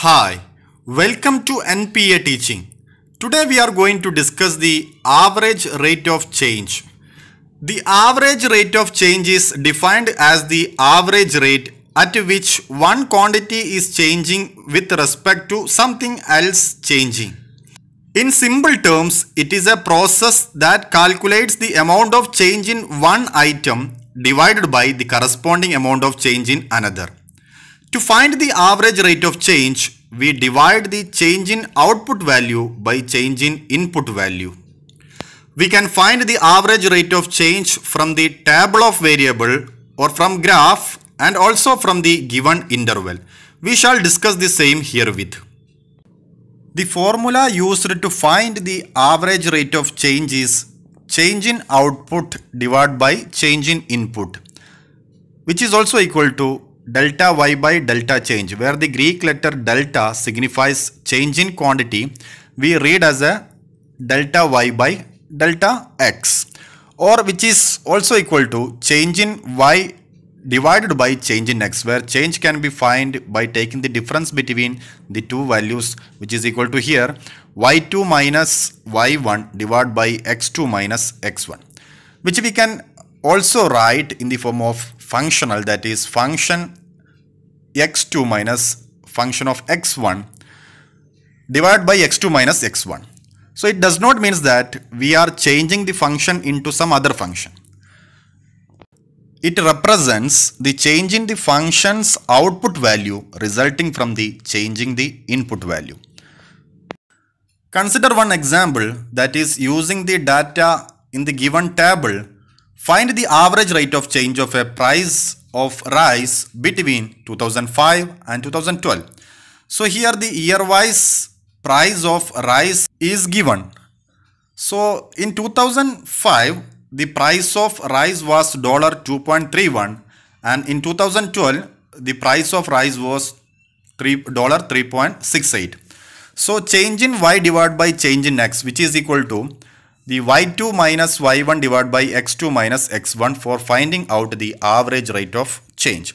Hi, welcome to NPA teaching. Today we are going to discuss the average rate of change. The average rate of change is defined as the average rate at which one quantity is changing with respect to something else changing. In simple terms, it is a process that calculates the amount of change in one item divided by the corresponding amount of change in another. To find the average rate of change, we divide the change in output value by change in input value. We can find the average rate of change from the table of variable or from graph and also from the given interval. We shall discuss the same here with. The formula used to find the average rate of change is change in output divided by change in input which is also equal to delta y by delta change where the Greek letter delta signifies change in quantity we read as a delta y by delta x or which is also equal to change in y divided by change in x where change can be found by taking the difference between the two values which is equal to here y2 minus y1 divided by x2 minus x1 which we can also write in the form of functional that is function x2 minus function of x1 divided by x2 minus x1 so it does not means that we are changing the function into some other function it represents the change in the function's output value resulting from the changing the input value. Consider one example that is using the data in the given table, find the average rate of change of a price of rice between 2005 and 2012. So here the year wise price of rice is given. So in 2005 the price of rice was $2.31 and in 2012 the price of rice was $3.3.68. So change in y divided by change in x which is equal to the y2 minus y1 divided by x2 minus x1 for finding out the average rate of change.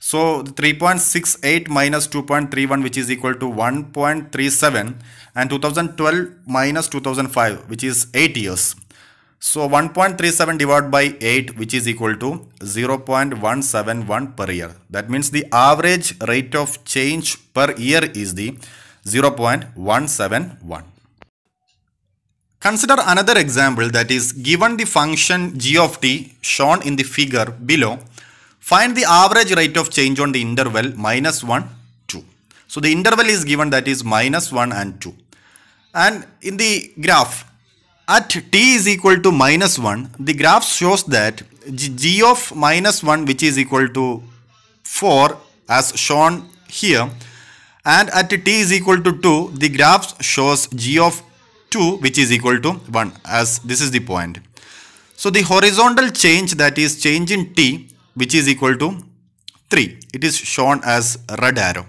So 3.68 minus 2.31 which is equal to 1.37 and 2012 minus 2005 which is 8 years. So 1.37 divided by 8 which is equal to 0.171 per year. That means the average rate of change per year is the 0.171. Consider another example that is given the function g of t shown in the figure below Find the average rate of change on the interval minus 1, 2. So the interval is given that is minus 1 and 2. And in the graph, at t is equal to minus 1, the graph shows that g of minus 1 which is equal to 4 as shown here and at t is equal to 2 the graph shows g of 2 which is equal to 1 as this is the point. So the horizontal change that is change in t which is equal to 3. It is shown as red arrow.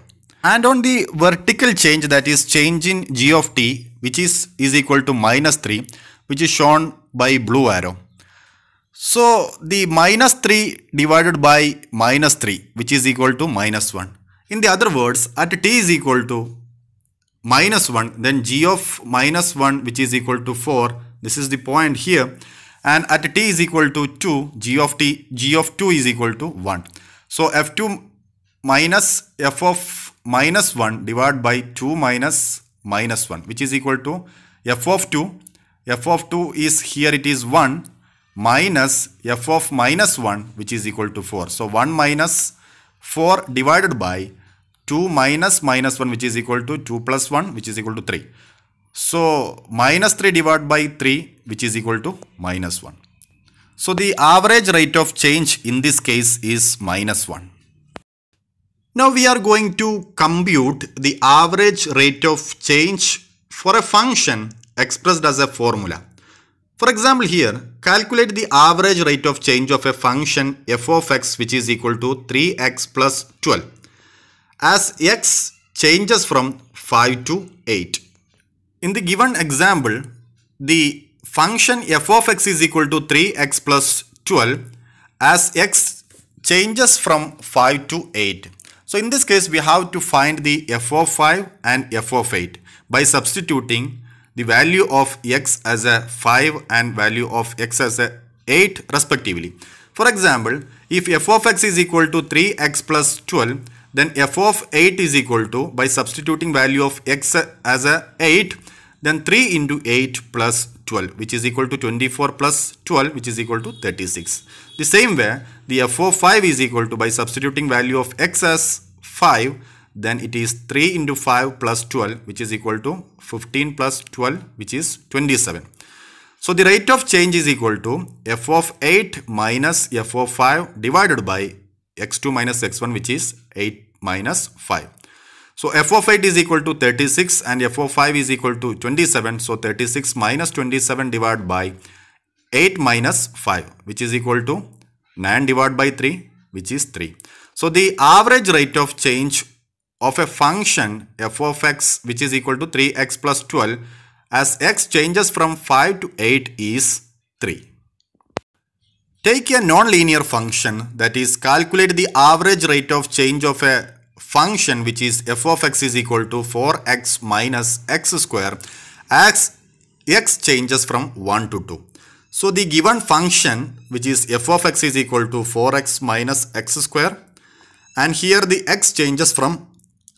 And on the vertical change that is change in g of t which is, is equal to minus 3 which is shown by blue arrow. So the minus 3 divided by minus 3 which is equal to minus 1. In the other words at t is equal to minus 1 then g of minus 1 which is equal to 4 this is the point here and at t is equal to 2 g of t g of 2 is equal to 1 so f2 minus f of minus 1 divided by 2 minus minus 1 which is equal to f of 2 f of 2 is here it is 1 minus f of minus 1 which is equal to 4 so 1 minus 4 divided by 2 minus minus 1 which is equal to 2 plus 1 which is equal to 3 so minus 3 divided by 3 which is equal to minus 1. So the average rate of change in this case is minus 1. Now we are going to compute the average rate of change for a function expressed as a formula. For example here, calculate the average rate of change of a function f of x which is equal to 3x plus 12 as x changes from 5 to 8. In the given example, the function f of x is equal to 3x plus 12 as x changes from 5 to 8. So in this case, we have to find the f of 5 and f of 8 by substituting the value of x as a 5 and value of x as a 8 respectively. For example, if f of x is equal to 3x plus 12, then f of 8 is equal to by substituting value of x as a 8 then 3 into 8 plus 12 which is equal to 24 plus 12 which is equal to 36. The same way the f of 5 is equal to by substituting value of x as 5 then it is 3 into 5 plus 12 which is equal to 15 plus 12 which is 27. So the rate of change is equal to f of 8 minus f of 5 divided by x2 minus x1 which is 8 minus 5. So f of 8 is equal to 36 and f of 5 is equal to 27. So 36 minus 27 divided by 8 minus 5 which is equal to 9 divided by 3 which is 3. So the average rate of change of a function f of x which is equal to 3x plus 12 as x changes from 5 to 8 is 3. Take a nonlinear function that is calculate the average rate of change of a function which is f of x is equal to 4x minus x square as x changes from 1 to 2. So the given function which is f of x is equal to 4x minus x square and here the x changes from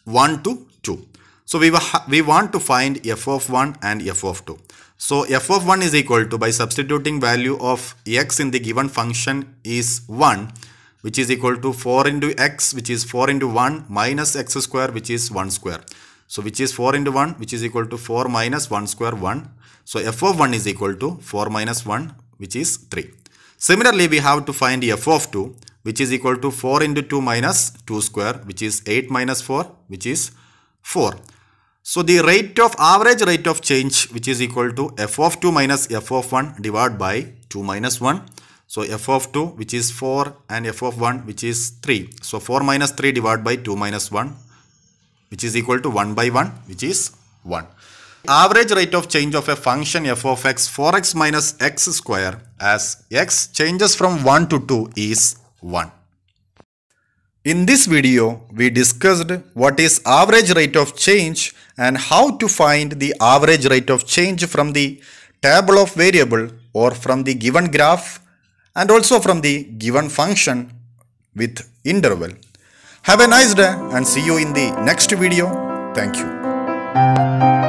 1 to 2. So we, we want to find f of 1 and f of 2. So f of 1 is equal to by substituting value of x in the given function is 1 which is equal to 4 into x which is 4 into 1 minus x square which is 1 square. So which is 4 into 1 which is equal to 4 minus 1 square 1. So f of 1 is equal to 4 minus 1 which is 3. Similarly we have to find f of 2 which is equal to 4 into 2 minus 2 square which is 8 minus 4 which is 4. So the rate of average rate of change which is equal to f of 2 minus f of 1 divided by 2 minus 1. So f of 2 which is 4 and f of 1 which is 3. So 4 minus 3 divided by 2 minus 1 which is equal to 1 by 1 which is 1. Average rate of change of a function f of x 4x minus x square as x changes from 1 to 2 is 1. In this video we discussed what is average rate of change and how to find the average rate of change from the table of variable or from the given graph and also from the given function with interval. Have a nice day and see you in the next video. Thank you.